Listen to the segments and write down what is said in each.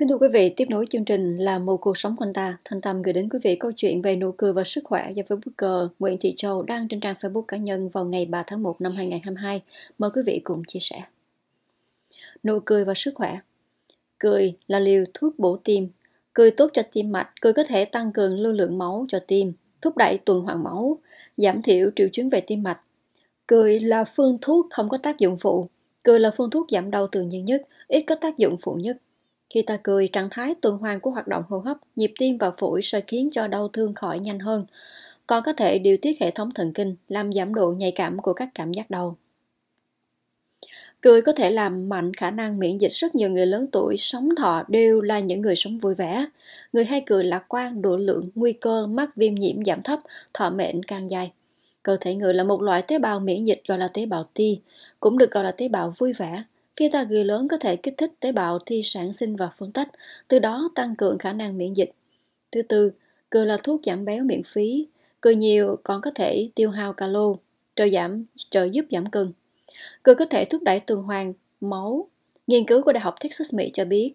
Kính thưa quý vị, tiếp nối chương trình là một cuộc sống quanh ta. thân Tâm gửi đến quý vị câu chuyện về nụ cười và sức khỏe do Facebooker Nguyễn Thị Châu đăng trên trang Facebook cá nhân vào ngày 3 tháng 1 năm 2022. Mời quý vị cùng chia sẻ. Nụ cười và sức khỏe Cười là liều thuốc bổ tim. Cười tốt cho tim mạch, cười có thể tăng cường lưu lượng máu cho tim, thúc đẩy tuần hoàn máu, giảm thiểu triệu chứng về tim mạch. Cười là phương thuốc không có tác dụng phụ. Cười là phương thuốc giảm đau tự nhiên nhất, ít có tác dụng phụ nhất khi ta cười, trạng thái tuần hoàn của hoạt động hô hấp, nhịp tim và phổi sẽ khiến cho đau thương khỏi nhanh hơn, còn có thể điều tiết hệ thống thần kinh, làm giảm độ nhạy cảm của các cảm giác đau. Cười có thể làm mạnh khả năng miễn dịch rất nhiều người lớn tuổi sống thọ đều là những người sống vui vẻ. Người hay cười lạc quan, độ lượng, nguy cơ mắc viêm nhiễm giảm thấp, thọ mệnh càng dài. Cơ thể người là một loại tế bào miễn dịch gọi là tế bào T, cũng được gọi là tế bào vui vẻ. Khi ta gửi lớn có thể kích thích tế bào thi sản sinh và phân tách, từ đó tăng cường khả năng miễn dịch. Thứ tư, cười là thuốc giảm béo miễn phí. Cười nhiều còn có thể tiêu hao calo, trợ giảm, trợ giúp giảm cân. Cười có thể thúc đẩy tuần hoàn máu. Nghiên cứu của Đại học Texas Mỹ cho biết,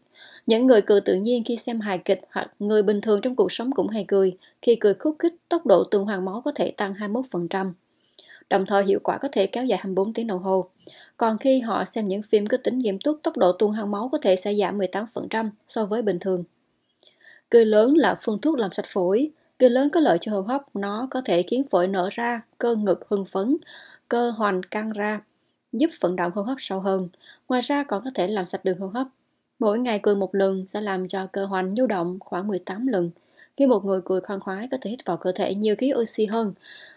những người cười tự nhiên khi xem hài kịch hoặc người bình thường trong cuộc sống cũng hay cười, khi cười khúc khích, tốc độ tuần hoàn máu có thể tăng 21% đồng thời hiệu quả có thể kéo dài 24 tiếng đồng hồ. Còn khi họ xem những phim có tính nghiêm túc, tốc độ tuôn hàng máu có thể sẽ giảm 18% so với bình thường. Cười lớn là phương thuốc làm sạch phổi. Cười lớn có lợi cho hô hấp, nó có thể khiến phổi nở ra, cơ ngực hưng phấn, cơ hoành căng ra, giúp vận động hô hấp sâu hơn. Ngoài ra còn có thể làm sạch đường hô hấp. Mỗi ngày cười một lần sẽ làm cho cơ hoành nhu động khoảng 18 lần, khi một người cười khoan khoái có thể hít vào cơ thể nhiều khí oxy hơn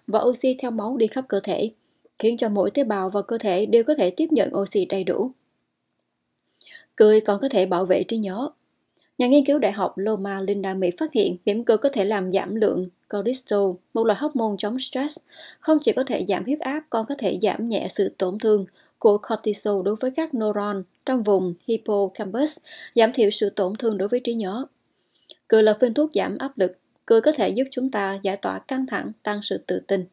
và oxy theo máu đi khắp cơ thể, khiến cho mỗi tế bào và cơ thể đều có thể tiếp nhận oxy đầy đủ. Cười còn có thể bảo vệ trí nhớ. Nhà nghiên cứu đại học Loma Linda Mỹ phát hiện mỉm cười có thể làm giảm lượng cortisol, một loại hormone chống stress, không chỉ có thể giảm huyết áp còn có thể giảm nhẹ sự tổn thương của cortisol đối với các neuron trong vùng hippocampus, giảm thiểu sự tổn thương đối với trí nhớ. Cười là phương thuốc giảm áp lực, cười có thể giúp chúng ta giải tỏa căng thẳng, tăng sự tự tin.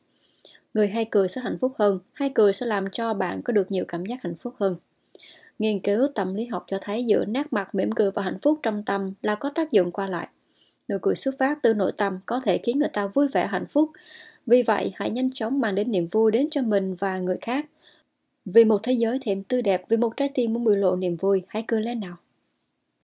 Người hay cười sẽ hạnh phúc hơn, hay cười sẽ làm cho bạn có được nhiều cảm giác hạnh phúc hơn. Nghiên cứu tâm lý học cho thấy giữa nét mặt mỉm cười và hạnh phúc trong tâm là có tác dụng qua lại. Nụ cười xuất phát từ nội tâm có thể khiến người ta vui vẻ hạnh phúc. Vì vậy, hãy nhanh chóng mang đến niềm vui đến cho mình và người khác. Vì một thế giới thêm tươi đẹp, vì một trái tim muốn biểu lộ niềm vui, hãy cười lên nào.